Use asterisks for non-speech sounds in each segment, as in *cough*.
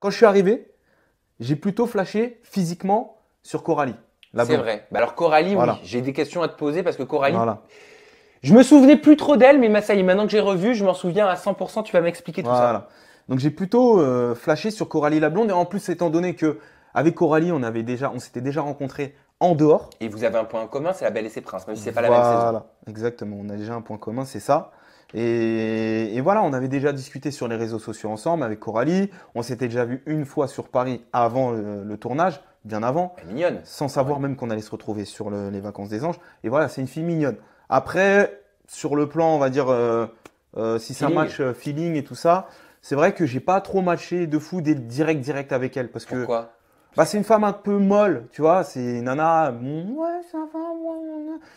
Quand je suis arrivé, j'ai plutôt flashé physiquement sur Coralie. C'est vrai. Bah alors Coralie, oui, j'ai des questions à te poser parce que Coralie, voilà. je me souvenais plus trop d'elle, mais ça y est, maintenant que j'ai revu, je m'en souviens à 100%. Tu vas m'expliquer tout ça. Donc j'ai plutôt euh, flashé sur Coralie la blonde et en plus étant donné que avec Coralie, on avait déjà, s'était déjà rencontré en dehors. Et vous avez un point en commun, c'est la Belle et ses Princes, même c'est pas la même saison. Voilà, exactement. On a déjà un point commun, c'est ça. Et, voilà, on avait déjà discuté sur les réseaux sociaux ensemble avec Coralie. On s'était déjà vu une fois sur Paris avant euh, le, tournage, bien avant. Elle est mignonne. Sans savoir même qu'on allait se retrouver sur les vacances des anges. Et voilà, c'est une fille mignonne. Après, sur le plan, on va dire, euh, euh, si ça match feeling et tout ça, c'est vrai que j'ai pas trop matché de fou des direct direct avec elle parce Pourquoi que. Bah, c'est une femme un peu molle, tu vois. C'est nana, ouais, c'est va, femme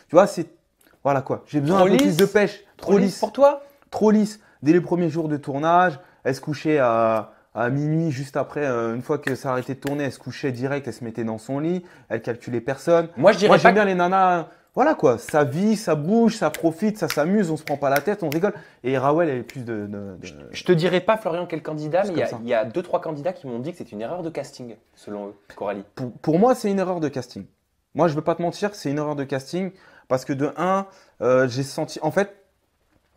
tu vois, c'est voilà quoi. J'ai besoin d'un plus de pêche. Trop, lisse. pour toi Trop lisse. Dès les premiers jours de tournage, elle se couchait à, minuit juste après, euh, une fois que ça arrêtait de tourner, elle se couchait direct, elle se mettait dans son lit, elle calculait personne. Moi, je dirais Moi, j'aime bien les nanas. Hein. Voilà quoi, ça vit, ça bouge, ça profite, ça s'amuse, on se prend pas la tête, on rigole. Et Raoul, elle est plus de. Je, te dirais pas, Florian, quel candidat, mais il y, y, a deux, trois candidats qui m'ont dit que c'est une erreur de casting, selon eux, Coralie. Pour, moi, c'est une erreur de casting. Moi, je veux pas te mentir, c'est une erreur de casting. Parce que de un, euh, j'ai senti, en fait,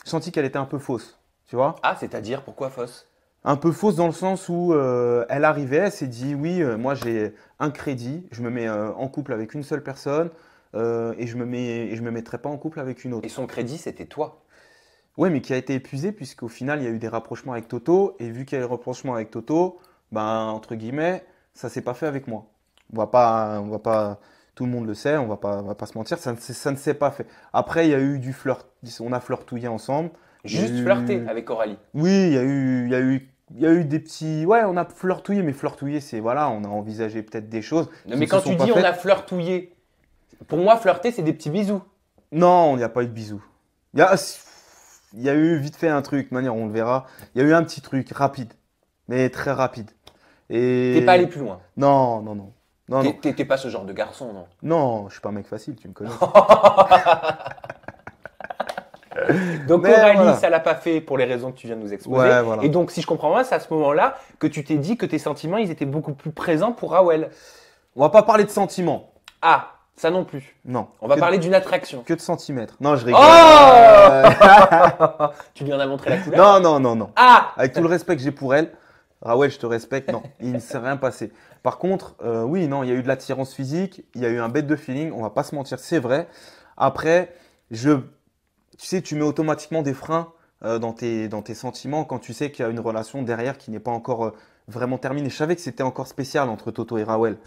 senti qu'elle était un peu fausse, tu vois. Ah, c'est-à-dire pourquoi fausse Un peu fausse dans le sens où euh, elle arrivait, elle s'est dit oui, euh, moi j'ai un crédit, je me mets en couple avec une seule personne et je me mets je me mettrai pas en couple avec une autre. Et son crédit, c'était toi. Oui, mais qui a été épuisé puisqu'au final il y a eu des rapprochements avec Toto et vu qu'il y a eu des rapprochements avec Toto, ben entre guillemets, ça s'est pas fait avec moi. On va pas, on va pas tout le monde le sait, on va pas, va pas se mentir, ça ne, s'est pas fait. Après, il y a eu du flirt, on a flirtouillé ensemble. Juste flirté avec Coralie. Oui, il y a eu, il y a eu il y a eu des petits. Ouais, on a flirtouillé, mais flirtouillé, c'est voilà, on a envisagé peut-être des choses. Non, mais quand tu dis on a flirtouillé, pour moi, flirter, c'est des petits bisous. Non, il n'y a pas eu de bisous. Il y a, eu vite fait un truc, manière, on le verra. Il y a eu un petit truc rapide, mais très rapide. Et. T'es pas allé plus loin. Non, non, non. Non, T'es pas ce genre de garçon, non Non, je suis pas un mec facile, tu me connais. *laughs* donc Mais ça l'a pas fait pour les raisons que tu viens de nous exposer. Et donc, si je comprends bien, c'est à ce moment-là que tu t'es dit que tes sentiments, ils étaient beaucoup plus présents pour Raoul. On va pas parler de sentiments. Ah, ça non plus. Non. On va parler d'une attraction. Que de centimètres. Non, je rigole. Oh *laughs* *laughs* tu lui en as montré la couleur Non, non, non, non. Ah Avec tout le respect que j'ai pour elle, ah je te respecte. Non, il ne s'est rien passé. Par contre, euh, oui, non, il y a eu de l'attirance physique, il y a eu un bête de feeling, on va pas se mentir, c'est vrai. Après, je, tu sais, tu mets automatiquement des freins euh, dans, tes, dans tes sentiments quand tu sais qu'il y a une relation derrière qui n'est pas encore euh, vraiment terminée. Je savais que c'était encore spécial entre Toto et Raoul.